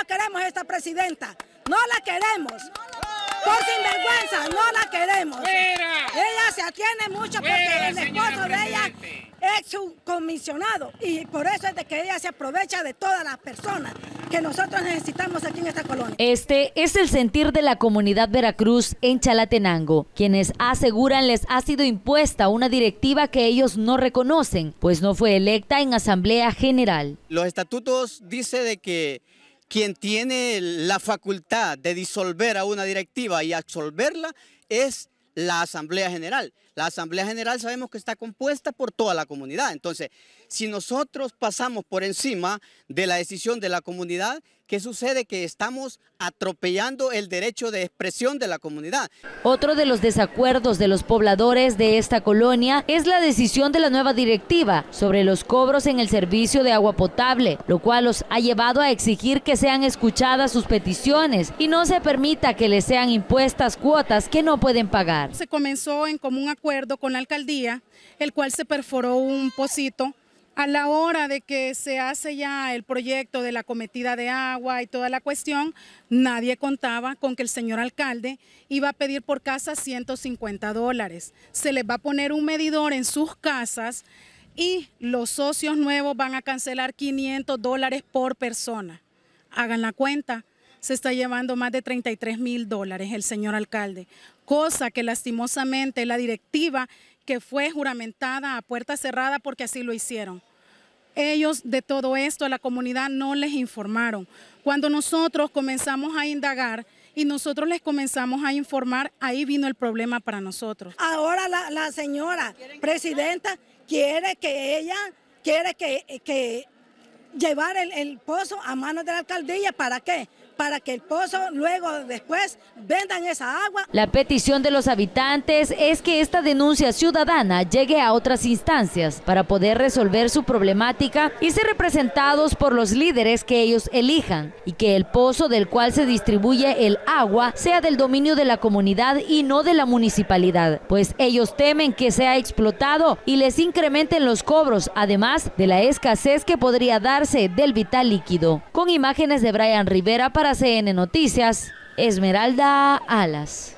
no queremos esta presidenta. No la queremos. Por sinvergüenza, no la queremos. Ella se atiene mucho porque el esposo de ella es su comisionado y por eso es de que ella se aprovecha de todas las personas que nosotros necesitamos aquí en esta colonia. Este es el sentir de la comunidad Veracruz en Chalatenango, quienes aseguran les ha sido impuesta una directiva que ellos no reconocen, pues no fue electa en Asamblea General. Los estatutos dice de que quien tiene la facultad de disolver a una directiva y absolverla es la Asamblea General. La Asamblea General sabemos que está compuesta por toda la comunidad. Entonces, si nosotros pasamos por encima de la decisión de la comunidad, ¿qué sucede? Que estamos atropellando el derecho de expresión de la comunidad. Otro de los desacuerdos de los pobladores de esta colonia es la decisión de la nueva directiva sobre los cobros en el servicio de agua potable, lo cual los ha llevado a exigir que sean escuchadas sus peticiones y no se permita que les sean impuestas cuotas que no pueden pagar. Se comenzó en común acuerdo con la alcaldía, el cual se perforó un pocito. A la hora de que se hace ya el proyecto de la cometida de agua y toda la cuestión, nadie contaba con que el señor alcalde iba a pedir por casa 150 dólares. Se les va a poner un medidor en sus casas y los socios nuevos van a cancelar 500 dólares por persona. Hagan la cuenta, se está llevando más de 33 mil dólares el señor alcalde cosa que lastimosamente la directiva que fue juramentada a puerta cerrada porque así lo hicieron. Ellos de todo esto a la comunidad no les informaron. Cuando nosotros comenzamos a indagar, y nosotros les comenzamos a informar, ahí vino el problema para nosotros. Ahora la, señora presidenta quiere que ella, quiere que llevar el, pozo a manos de la alcaldía. ¿Para qué? para que el pozo luego después vendan esa agua. La petición de los habitantes es que esta denuncia ciudadana llegue a otras instancias para poder resolver su problemática y ser representados por los líderes que ellos elijan y que el pozo del cual se distribuye el agua sea del dominio de la comunidad y no de la municipalidad, pues ellos temen que sea explotado y les incrementen los cobros, además de la escasez que podría darse del vital líquido. Con imágenes de Brian Rivera para CN Noticias, Esmeralda Alas.